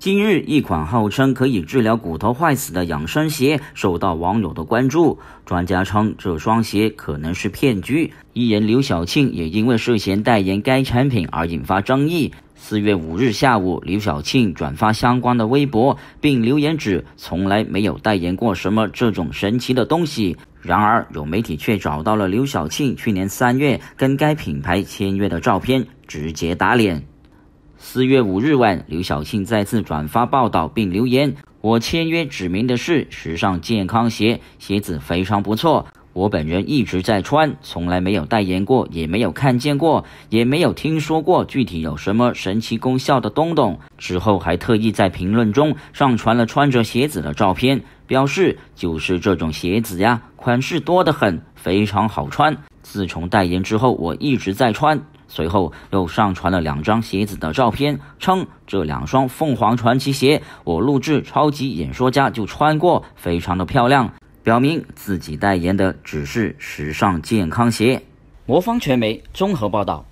今日，一款号称可以治疗骨头坏死的养生鞋受到网友的关注。专家称这双鞋可能是骗局。艺人刘晓庆也因为涉嫌代言该产品而引发争议。四月五日下午，刘晓庆转发相关的微博，并留言指从来没有代言过什么这种神奇的东西。然而，有媒体却找到了刘晓庆去年三月跟该品牌签约的照片，直接打脸。四月五日晚，刘晓庆再次转发报道并留言：“我签约指明的是时尚健康鞋，鞋子非常不错，我本人一直在穿，从来没有代言过，也没有看见过，也没有听说过具体有什么神奇功效的东东。”之后还特意在评论中上传了穿着鞋子的照片，表示就是这种鞋子呀，款式多得很，非常好穿。自从代言之后，我一直在穿。随后又上传了两张鞋子的照片，称这两双凤凰传奇鞋，我录制《超级演说家》就穿过，非常的漂亮，表明自己代言的只是时尚健康鞋。魔方传媒综合报道。